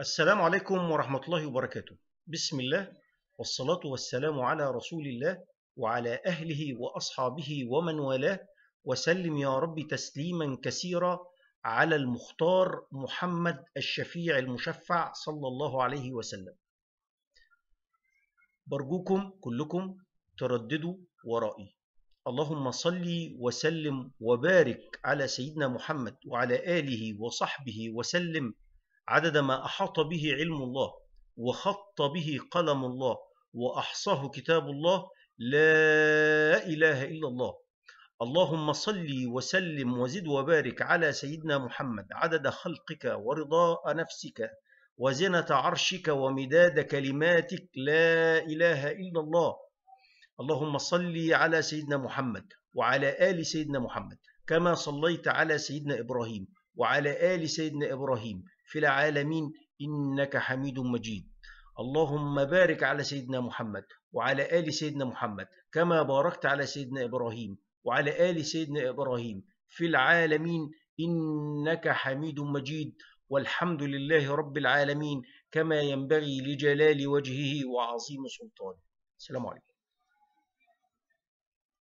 السلام عليكم ورحمة الله وبركاته بسم الله والصلاة والسلام على رسول الله وعلى أهله وأصحابه ومن والاه وسلم يا رب تسليما كثيرا على المختار محمد الشفيع المشفع صلى الله عليه وسلم برجوكم كلكم ترددوا ورائي اللهم صلي وسلم وبارك على سيدنا محمد وعلى آله وصحبه وسلم عدد ما أحاط به علم الله وخط به قلم الله وأحصاه كتاب الله لا إله إلا الله اللهم صل وسلم وزد وبارك على سيدنا محمد عدد خلقك ورضاء نفسك وزنة عرشك ومداد كلماتك لا إله إلا الله اللهم صل على سيدنا محمد وعلى آل سيدنا محمد كما صليت على سيدنا إبراهيم وعلى آل سيدنا إبراهيم في العالمين إنك حميد مجيد اللهم بارك على سيدنا محمد وعلى آل سيدنا محمد كما باركت على سيدنا إبراهيم وعلى آل سيدنا إبراهيم في العالمين إنك حميد مجيد والحمد لله رب العالمين كما ينبغي لجلال وجهه وعظيم سلطانه السلام عليكم